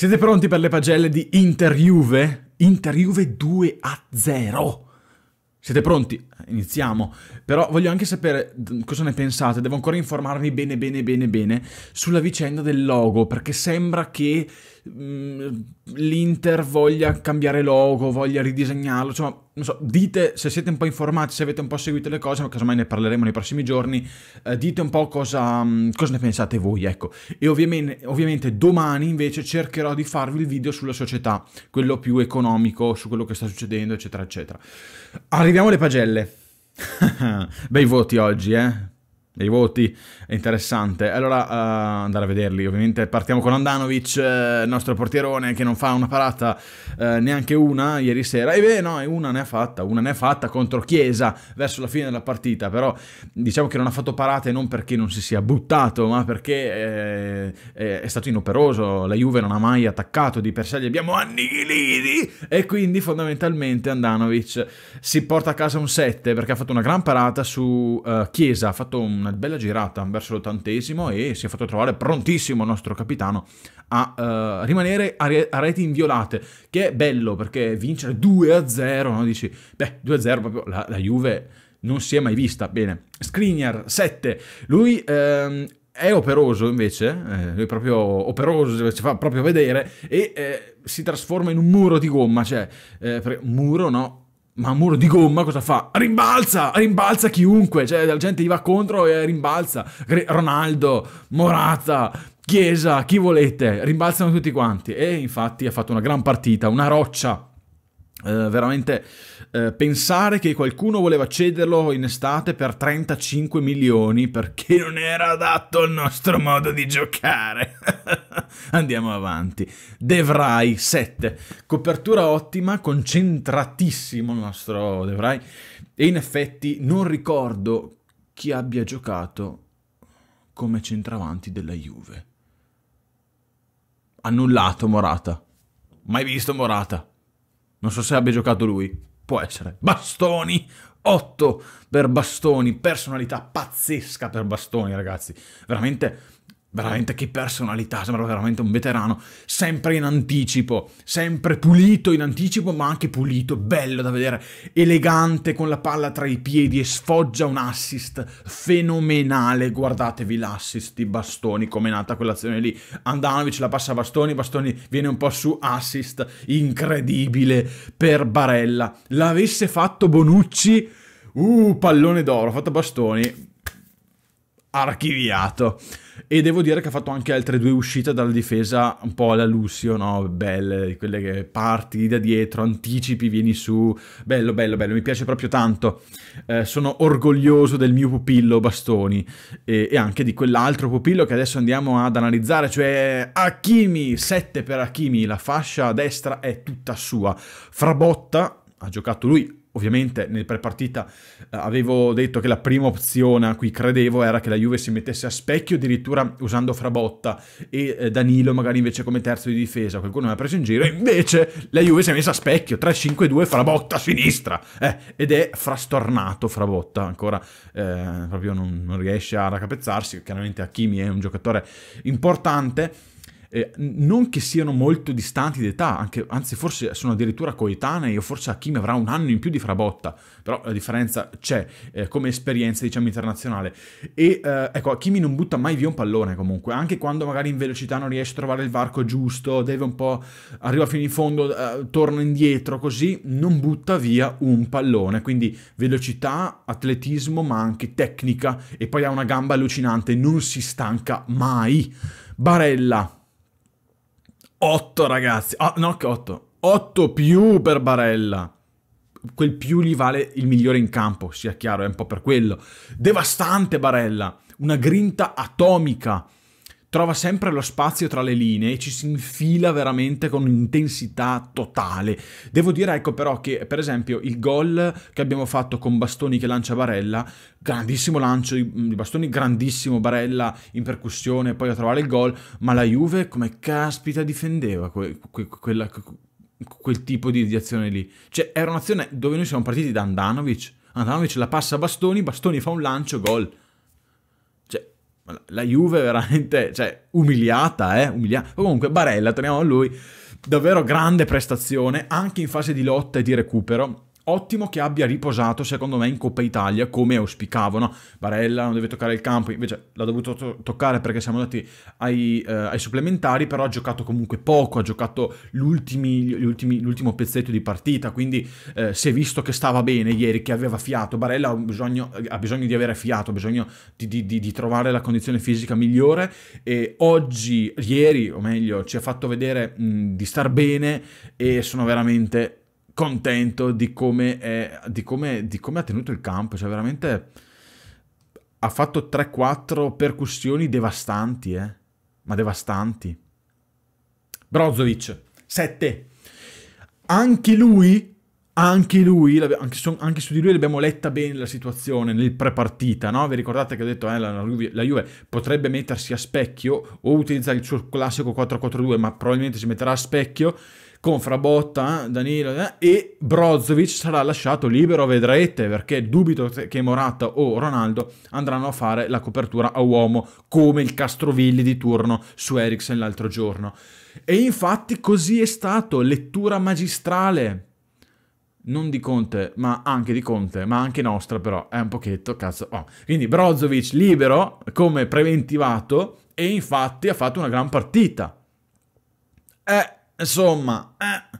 Siete pronti per le pagelle di Inter-Juve? 2 a 0. Siete pronti? Iniziamo. Però voglio anche sapere cosa ne pensate. Devo ancora informarmi bene, bene, bene, bene sulla vicenda del logo, perché sembra che mm, l'Inter voglia cambiare logo, voglia ridisegnarlo, insomma non so, dite se siete un po' informati, se avete un po' seguito le cose, ma casomai ne parleremo nei prossimi giorni, eh, dite un po' cosa, mm, cosa, ne pensate voi, ecco. E ovviamente, ovviamente, domani invece cercherò di farvi il video sulla società, quello più economico, su quello che sta succedendo, eccetera, eccetera. Arriviamo alle pagelle. Bei voti oggi, eh? dei voti, è interessante. Allora uh, andare a vederli, ovviamente partiamo con Andanovic, eh, nostro portierone che non fa una parata eh, neanche una ieri sera, e beh no, una ne ha fatta, una ne ha fatta contro Chiesa verso la fine della partita, però diciamo che non ha fatto parate non perché non si sia buttato, ma perché eh, è stato inoperoso, la Juve non ha mai attaccato di per sé, gli abbiamo annichiliti e quindi fondamentalmente Andanovic si porta a casa un 7 perché ha fatto una gran parata su eh, Chiesa, ha fatto una una bella girata verso l'ottantesimo e si è fatto trovare prontissimo il nostro capitano a uh, rimanere a, re a, reti inviolate, che è bello perché vincere 2-0, no? dici, beh, 2-0 proprio la, la, Juve non si è mai vista, bene. Skriniar 7, lui ehm, è operoso invece, eh, lui è proprio operoso, ci fa proprio vedere e eh, si trasforma in un muro di gomma, cioè eh, muro no, ma un muro di gomma cosa fa? Rimbalza! Rimbalza chiunque! Cioè, la gente gli va contro e rimbalza. Ronaldo, Morata, Chiesa, chi volete. Rimbalzano tutti quanti. E infatti ha fatto una gran partita, una roccia eh, veramente uh, pensare che qualcuno voleva cederlo in estate per 35 milioni perché non era adatto al nostro modo di giocare. Andiamo avanti. Devrai 7. Copertura ottima, concentratissimo il nostro Devrai. E in effetti non ricordo chi abbia giocato come centravanti della Juve. Annullato Morata. Mai visto Morata non so se abbia giocato lui. Può essere. Bastoni, 8 per Bastoni, personalità pazzesca per Bastoni, ragazzi. Veramente Veramente che personalità, sembra veramente un veterano, sempre in anticipo, sempre pulito in anticipo, ma anche pulito, bello da vedere, elegante con la palla tra i piedi e sfoggia un assist fenomenale. Guardatevi l'assist di Bastoni, come è nata quell'azione lì. Andanovic la passa a Bastoni, Bastoni viene un po' su assist incredibile per Barella. L'avesse fatto Bonucci, uh, pallone d'oro, fatto Bastoni, archiviato. E devo dire che ha fatto anche altre due uscite dalla difesa un po' alla Lucio, no? Belle, quelle che parti da dietro, anticipi, vieni su. Bello, bello, bello, mi piace proprio tanto. Eh, sono orgoglioso del mio pupillo Bastoni e, e anche di quell'altro pupillo che adesso andiamo ad analizzare, cioè Hakimi, 7 per Hakimi, la fascia destra è tutta sua. Frabotta ha giocato lui ovviamente nel prepartita eh, avevo detto che la prima opzione a cui credevo era che la Juve si mettesse a specchio addirittura usando Frabotta e eh, Danilo magari invece come terzo di difesa qualcuno mi ha preso in giro invece la Juve si è messa a specchio 3-5-2 Frabotta a sinistra eh, ed è frastornato Frabotta ancora eh, proprio non, non riesce a raccapezzarsi chiaramente Hakimi è un giocatore importante eh, non che siano molto distanti d'età, anche, anzi forse sono addirittura coetanei o forse Hakimi avrà un anno in più di Frabotta, però la differenza c'è eh, come esperienza diciamo internazionale. E eh, ecco, Hakimi non butta mai via un pallone comunque, anche quando magari in velocità non riesce a trovare il varco giusto, deve un po', arriva fino in fondo, eh, torna indietro così, non butta via un pallone, quindi velocità, atletismo ma anche tecnica e poi ha una gamba allucinante, non si stanca mai. Barella, 8 ragazzi, oh, no che 8, 8 più per Barella. Quel più gli vale il migliore in campo, sia chiaro, è un po' per quello. Devastante Barella, una grinta atomica trova sempre lo spazio tra le linee e ci si infila veramente con un'intensità totale. Devo dire ecco però che per esempio il gol che abbiamo fatto con Bastoni che lancia Barella, grandissimo lancio mm, di Bastoni, grandissimo Barella in percussione, poi a trovare il gol, ma la Juve come caspita difendeva que que quella, quel tipo di, di azione lì. Cioè era un'azione dove noi siamo partiti da Andanovic, Andanovic la passa a Bastoni, Bastoni fa un lancio, gol la Juve veramente, cioè, umiliata, eh, umiliata. Comunque, Barella, torniamo a lui, davvero grande prestazione, anche in fase di lotta e di recupero Ottimo che abbia riposato, secondo me, in Coppa Italia, come auspicavano. Barella non deve toccare il campo, invece l'ha dovuto to toccare perché siamo andati ai, eh, ai, supplementari, però ha giocato comunque poco, ha giocato l'ultimo pezzetto di partita, quindi eh, si è visto che stava bene ieri, che aveva fiato. Barella ha bisogno, eh, ha bisogno di avere fiato, ha bisogno di, di, di, di trovare la condizione fisica migliore e oggi, ieri, o meglio, ci ha fatto vedere mh, di star bene e sono veramente contento di come, è, di, come, di come, ha tenuto il campo, cioè veramente ha fatto 3-4 percussioni devastanti, eh? ma devastanti. Brozovic, 7. Anche lui, anche lui, anche su, anche su di lui abbiamo letta bene la situazione nel prepartita, no? Vi ricordate che ho detto, eh, la, la Juve potrebbe mettersi a specchio o utilizzare il suo classico 4-4-2, ma probabilmente si metterà a specchio con Frabotta, eh, Danilo eh, e Brozovic sarà lasciato libero, vedrete, perché dubito che Morata o Ronaldo andranno a fare la copertura a uomo come il Castrovilli di turno su Eriksen l'altro giorno. E infatti così è stato, lettura magistrale. Non di Conte, ma anche di Conte, ma anche nostra però, è un pochetto, cazzo. Oh. Quindi Brozovic libero come preventivato e infatti ha fatto una gran partita. Eh, Insomma, eh.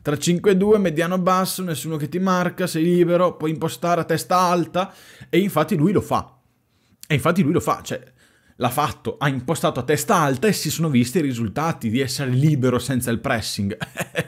Tra 5-2, e mediano basso, nessuno che ti marca, sei libero, puoi impostare a testa alta. E infatti lui lo fa. E infatti lui lo fa, cioè l'ha fatto, ha impostato a testa alta e si sono visti i risultati di essere libero senza il pressing.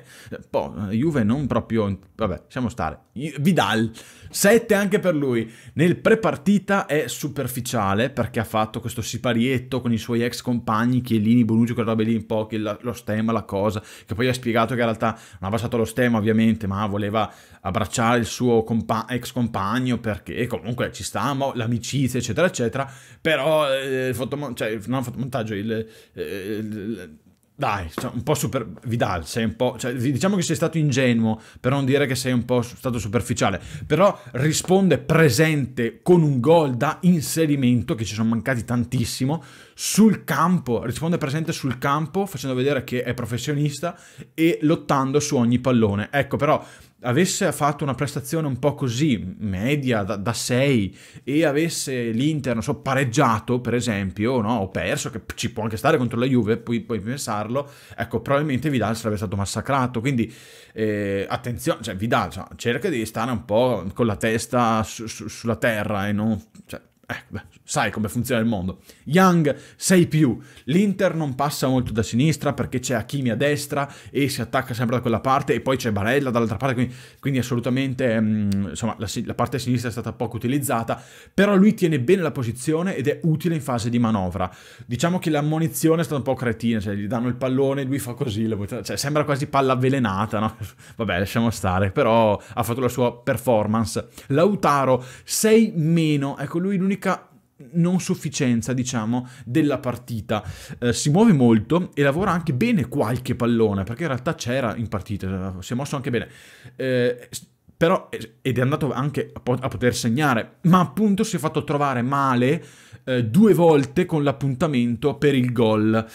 Poi Juve non proprio... Vabbè, lasciamo stare. Vidal, 7 anche per lui. Nel prepartita è superficiale perché ha fatto questo siparietto con i suoi ex compagni, Chiellini, Bonucci, quella roba lì un po', che lo stemma, la cosa, che poi ha spiegato che in realtà non ha passato lo stemma ovviamente, ma voleva abbracciare il suo compa ex compagno perché comunque ci sta, l'amicizia, eccetera, eccetera. Però eh, il fotomontaggio, cioè, non fotomontaggio, il, eh, il, il dai, un po' super... Vidal, sei un po'... Cioè, diciamo che sei stato ingenuo, per non dire che sei un po' stato superficiale. Però risponde presente con un gol da inserimento, che ci sono mancati tantissimo, sul campo. Risponde presente sul campo, facendo vedere che è professionista e lottando su ogni pallone. Ecco, però avesse fatto una prestazione un po' così, media, da 6, e avesse l'Inter, non so, pareggiato, per esempio, no? o perso, che ci può anche stare contro la Juve, poi puoi pensarlo, ecco, probabilmente Vidal sarebbe stato massacrato. Quindi, eh, attenzione, cioè, Vidal cioè, cerca di stare un po' con la testa su, su, sulla terra e non... Cioè, eh, beh, sai come funziona il mondo. Young, sei più. L'Inter non passa molto da sinistra perché c'è Hakimi a destra e si attacca sempre da quella parte e poi c'è Barella dall'altra parte, quindi, quindi assolutamente mh, mm, insomma, la, la, parte sinistra è stata poco utilizzata, però lui tiene bene la posizione ed è utile in fase di manovra. Diciamo che l'ammonizione è stata un po' cretina, cioè gli danno il pallone, lui fa così, cioè, sembra quasi palla avvelenata, no? Vabbè, lasciamo stare, però ha fatto la sua performance. Lautaro, sei meno, ecco lui l'unico pubblica non sufficienza, diciamo, della partita. Eh, si muove molto e lavora anche bene qualche pallone, perché in realtà c'era in partita, si è mosso anche bene. Eh, però, eh, ed è andato anche a poter segnare, ma appunto si è fatto trovare male eh, due volte con l'appuntamento per il gol.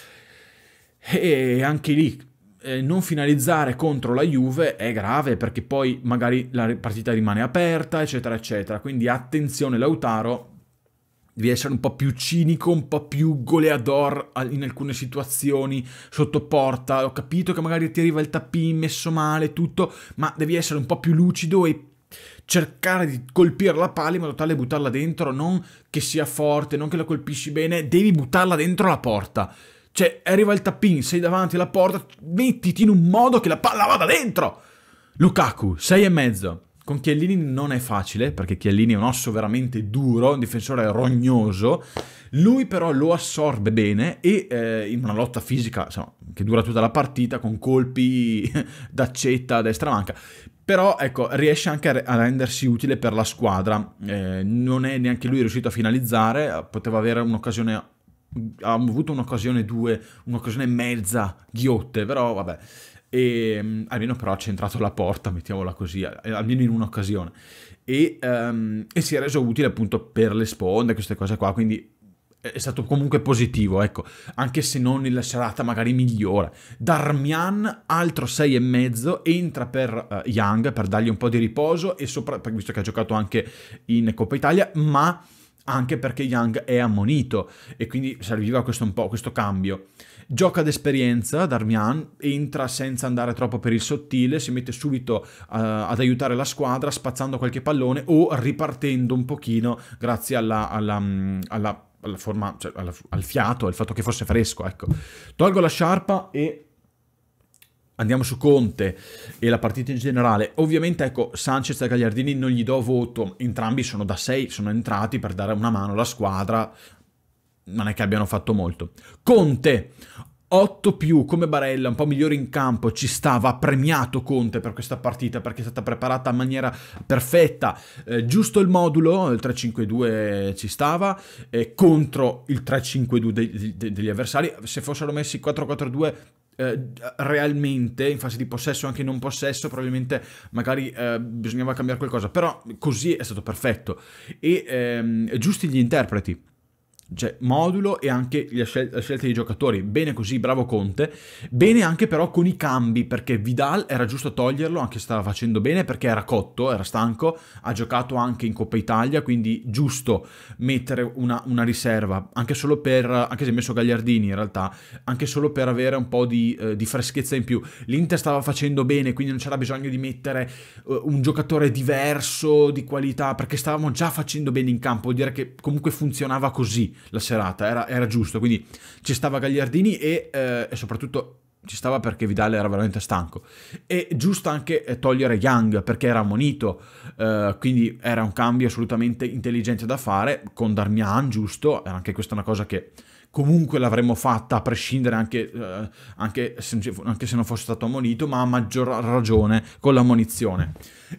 E anche lì eh, non finalizzare contro la Juve è grave perché poi magari la partita rimane aperta, eccetera, eccetera. Quindi attenzione Lautaro, devi essere un po' più cinico, un po' più goleador in alcune situazioni, sotto porta, ho capito che magari ti arriva il tappin messo male, tutto, ma devi essere un po' più lucido e cercare di colpire la palla in modo tale da buttarla dentro, non che sia forte, non che la colpisci bene, devi buttarla dentro la porta. Cioè, arriva il tappin, sei davanti alla porta, mettiti in un modo che la palla vada dentro. Lukaku, sei e mezzo. Con Chiellini non è facile, perché Chiellini è un osso veramente duro, un difensore rognoso. Lui però lo assorbe bene e eh, in una lotta fisica insomma, che dura tutta la partita, con colpi d'accetta a destra manca. Però ecco, riesce anche a rendersi utile per la squadra. Eh, non è neanche lui riuscito a finalizzare, eh, poteva avere un'occasione ha avuto un'occasione due, un'occasione mezza ghiotte, però vabbè e ehm, almeno però ha centrato la porta, mettiamola così, eh, almeno in un'occasione. E, um, e, si è reso utile appunto per le sponde, queste cose qua, quindi è stato comunque positivo, ecco, anche se non nella serata magari migliore. Darmian, altro 6,5, entra per uh, Young, per dargli un po' di riposo, e sopra, visto che ha giocato anche in Coppa Italia, ma anche perché Young è ammonito, e quindi serviva questo, un po', questo cambio. Gioca d'esperienza, Darmian, entra senza andare troppo per il sottile, si mette subito uh, ad aiutare la squadra spazzando qualche pallone o ripartendo un pochino grazie alla, alla, mm, alla, alla forma, cioè al fiato, al fatto che fosse fresco, ecco. Tolgo la sciarpa e andiamo su Conte e la partita in generale. Ovviamente, ecco, Sanchez e Gagliardini non gli do voto, entrambi sono da 6, sono entrati per dare una mano alla squadra non è che abbiano fatto molto. Conte, 8 più come Barella, un po' migliore in campo, ci stava premiato Conte per questa partita perché è stata preparata in maniera perfetta, eh, giusto il modulo, il 3-5-2 ci stava, eh, contro il 3-5-2 de de degli avversari, se fossero messi 4-4-2 eh, realmente in fase di possesso anche non possesso probabilmente magari eh, bisognava cambiare qualcosa però così è stato perfetto e ehm, giusti gli interpreti cioè, modulo e anche la, scel- la scelta dei giocatori. Bene così, bravo Conte. Bene anche però con i cambi, perché Vidal era giusto toglierlo, anche se stava facendo bene perché era cotto, era stanco, ha giocato anche in Coppa Italia, quindi giusto mettere una, una riserva, anche solo per, anche se ha messo Gagliardini in realtà, anche solo per avere un po' di, eh, di freschezza in più. L'Inter stava facendo bene, quindi non c'era bisogno di mettere eh, un giocatore diverso, di qualità, perché stavamo già facendo bene in campo, vuol dire che comunque funzionava così la serata, era, era giusto, quindi ci stava Gagliardini e, eh, e soprattutto ci stava perché Vidal era veramente stanco. E giusto anche eh, togliere Young perché era ammonito, eh, quindi era un cambio assolutamente intelligente da fare con Darmian, giusto, era anche questa una cosa che comunque l'avremmo fatta a prescindere anche, eh, anche, se, anche, se, non fosse stato ammonito, ma a maggior ragione con l'ammonizione.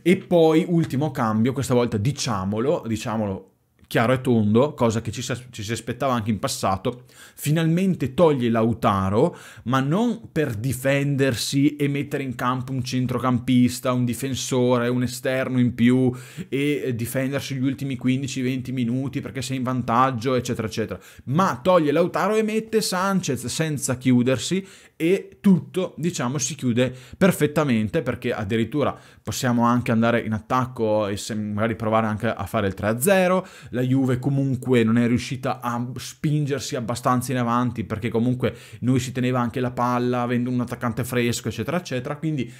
E poi ultimo cambio, questa volta diciamolo, diciamolo chiaro e tondo, cosa che ci si, ci si aspettava anche in passato, finalmente toglie Lautaro, ma non per difendersi e mettere in campo un centrocampista, un difensore, un esterno in più e difendersi gli ultimi 15-20 minuti perché sei in vantaggio, eccetera, eccetera, ma toglie Lautaro e mette Sanchez senza chiudersi e tutto diciamo si chiude perfettamente perché addirittura possiamo anche andare in attacco e magari provare anche a fare il 3-0 la Juve comunque non è riuscita a spingersi abbastanza in avanti perché comunque noi si teneva anche la palla avendo un attaccante fresco eccetera eccetera quindi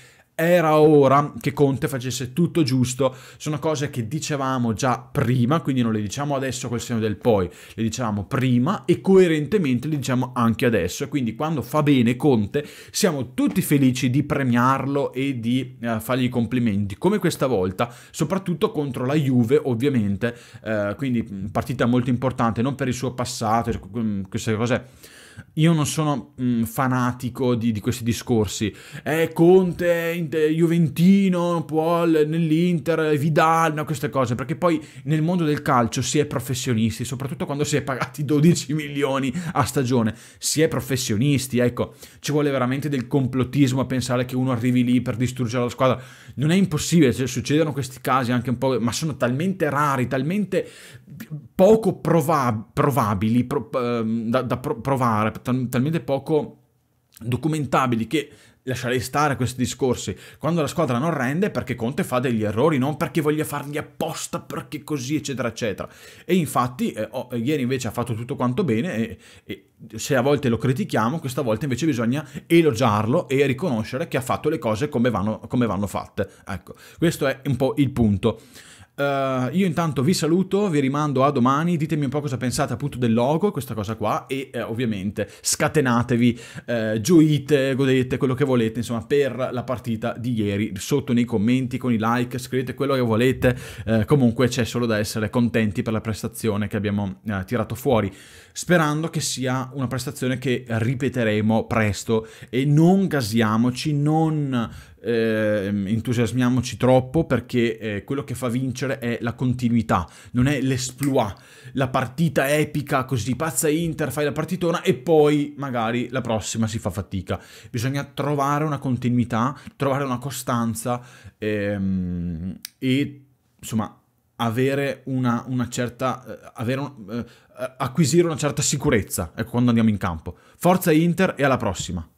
era ora che Conte facesse tutto giusto, sono cose che dicevamo già prima, quindi non le diciamo adesso col segno del poi, le dicevamo prima e coerentemente le diciamo anche adesso, quindi quando fa bene Conte siamo tutti felici di premiarlo e di eh, fargli i complimenti, come questa volta, soprattutto contro la Juve ovviamente, eh, quindi mm, partita molto importante, non per il suo passato, queste cose io non sono mh, mm, fanatico di, di, questi discorsi. Eh, Conte, Juventino, Paul, nell'Inter, Vidal, no, queste cose. Perché poi nel mondo del calcio si è professionisti, soprattutto quando si è pagati 12 milioni a stagione. Si è professionisti, ecco. Ci vuole veramente del complottismo a pensare che uno arrivi lì per distruggere la squadra. Non è impossibile, cioè, succedono questi casi anche un po', ma sono talmente rari, talmente poco prova probabili pro ehm, da, da pro provare era tal talmente poco documentabili che lasciarei stare questi discorsi quando la squadra non rende perché Conte fa degli errori non perché voglia farli apposta perché così eccetera eccetera e infatti eh, oh, ieri invece ha fatto tutto quanto bene e, e se a volte lo critichiamo, questa volta invece bisogna elogiarlo e riconoscere che ha fatto le cose come vanno, come vanno fatte. Ecco, questo è un po' il punto. Uh, io intanto vi saluto, vi rimando a domani, ditemi un po' cosa pensate appunto del logo, questa cosa qua, e eh, ovviamente scatenatevi, eh, gioite, godete quello che volete, insomma, per la partita di ieri, sotto nei commenti, con i like, scrivete quello che volete, eh, comunque c'è solo da essere contenti per la prestazione che abbiamo eh, tirato fuori sperando che sia una prestazione che ripeteremo presto e non gasiamoci, non eh, entusiasmiamoci troppo perché eh, quello che fa vincere è la continuità, non è l'esploit, la partita epica così, pazza Inter, fai la partitona e poi magari la prossima si fa fatica. Bisogna trovare una continuità, trovare una costanza ehm, e insomma avere una, una certa... Eh, avere un, eh, acquisire una certa sicurezza ecco, quando andiamo in campo. Forza Inter e alla prossima!